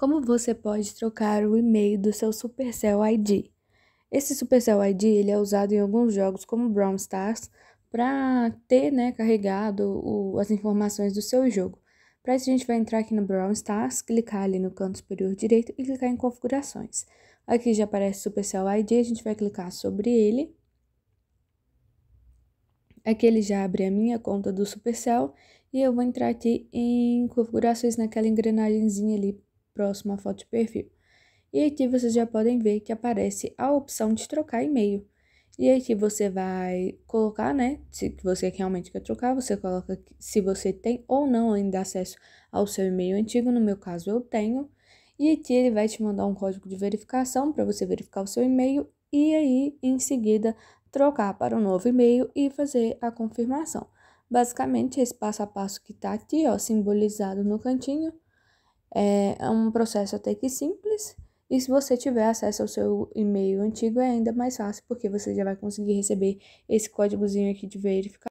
como você pode trocar o e-mail do seu Supercell ID. Esse Supercell ID ele é usado em alguns jogos como Brawl Stars para ter né, carregado o, as informações do seu jogo. Para isso a gente vai entrar aqui no Brawl Stars, clicar ali no canto superior direito e clicar em configurações. Aqui já aparece Supercell ID, a gente vai clicar sobre ele. Aqui ele já abre a minha conta do Supercell e eu vou entrar aqui em configurações naquela engrenagemzinha ali próximo à foto de perfil. E aqui vocês já podem ver que aparece a opção de trocar e-mail. E aqui você vai colocar, né, se você realmente quer trocar, você coloca se você tem ou não ainda acesso ao seu e-mail antigo, no meu caso eu tenho. E aqui ele vai te mandar um código de verificação para você verificar o seu e-mail e aí em seguida trocar para o um novo e-mail e fazer a confirmação. Basicamente, esse passo a passo que está aqui, ó, simbolizado no cantinho, é, é um processo até que simples, e se você tiver acesso ao seu e-mail antigo é ainda mais fácil, porque você já vai conseguir receber esse códigozinho aqui de verificação.